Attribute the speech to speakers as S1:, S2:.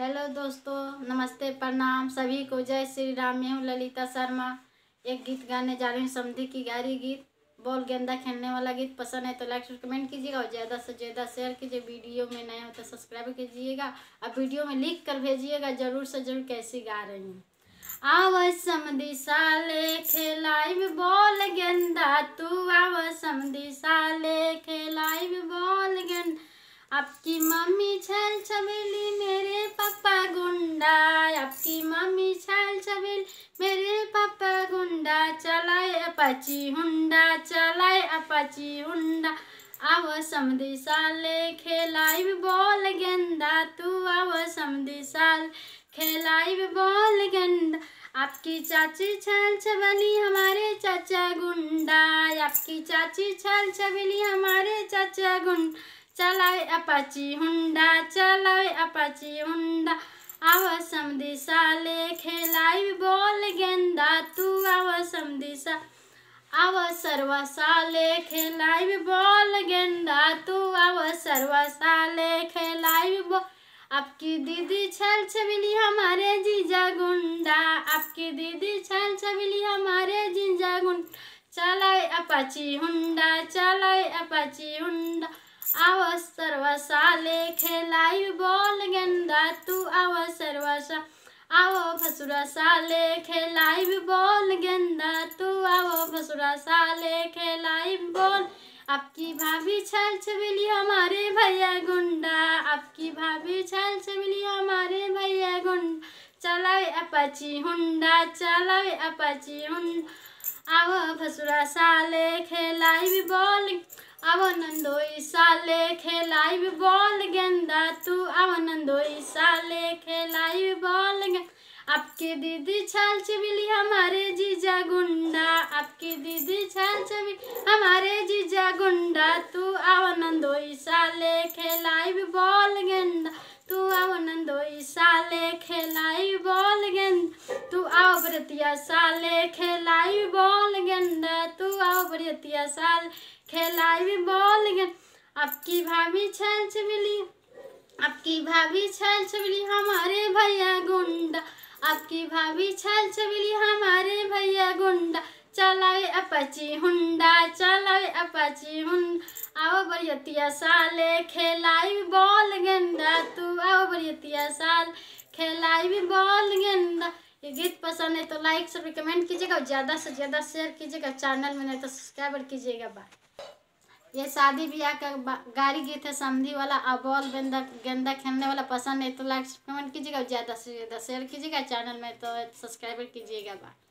S1: hello दोस्तों नमस्ते प्रणाम सभी को जय श्री राम मैं हूँ ललिता शर्मा एक गीत गाने जा रही हूँ समधि की गारी गीत बॉल गेंदा खेलने वाला गीत पसंद है तो लाइक कमेंट कीजिएगा और ज़्यादा से ज़्यादा शेयर कीजिए वीडियो में नया हो तो सब्सक्राइब कीजिएगा और वीडियो में लिख कर भेजिएगा जरूर से जरूर कैसी गा रही हूँ आव समी साले खेलाइब बॉल गेंदा तू आव समी साले खेलाइब बॉल गेंदा आपकी मम्मी छल छबेली मेरे पापा गुंडा चलाए अपाची हुंडा चलाए अपाची हुंडा आव समी साले खेलाइब बॉल गेंदा तू आव समी साल खेलाइब बॉल गेंदा आपकी चाची छल छबली हमारे चाचा गुंडा आपकी चाची छल छबली हमारे चाचा गुंड चलाए अपाची हुंडा चलाए अपाची हुंडा आव समी साले खेलाई दिशा आव साले खेलाइब बॉल गेंदा तू आव सर्वसाले खेलाइब बॉल आपकी दीदी छल छबिली हमारे जीजा गुंडा आपकी दीदी छल छबिली हमारे जीजा गुंडा चलाए अपाची हुंडा चलाए अपाची हुंडा आव साले खेलाइब बॉल गेंदा तू आव सा आव फसुरा साले भी बॉल गेंदा तू आओ फसुरा साले खेलाई बॉल आपकी भाभी छल छबिली हमारे भैया गुंडा आपकी भाभी छल छबिली हमारे भैया गुंडा चलावे अपाची हुंडा चलावे अपाची हुंडा आओ फसुरा साले भी बॉल आओ नंदोई साले भी बॉल गेंदा तू आओ नंदोई साले भी बॉल आपके दीदी छाल चबिली हमारे जीजा गुंडा आपके दीदी छाल चबिली हमारे जीजा गुंडा तू आओ साले खेलाई भी बॉल गेंदा तू आओ साले ईसाले खेलाई बॉल गेंदा तू आओ बरतिया साले खेलाई बॉल गेंदा तू आओ बरतिया साल खेलाई भी बॉल गेंदा आपकी भाभी छाल चबिली आपकी भाभी छाल चबिली हमारे आपकी भाभी छल छबिली हमारे भैया गुंडा चलाए अपची हुंडा चलाए अपची हुंडा आओ बरियतिया साले खेलाई बॉल गेंदा तू आओ बरियतिया साल खेलाई भी बॉल गेंदा ये गीत पसंद है तो लाइक सब्सक्राइब कमेंट कीजिएगा और ज़्यादा से ज़्यादा शेयर कीजिएगा चैनल में नहीं तो सब्सक्राइबर कीजिएगा बाय ये शादी ब्याह का गारी गीत है समझी वाला अबॉल गेंदा गेंदा खेलने वाला पसंद है तो लाइक कमेंट कीजिएगा ज़्यादा से ज़्यादा शेयर कीजिएगा चैनल में तो सब्सक्राइबर कीजिएगा बाय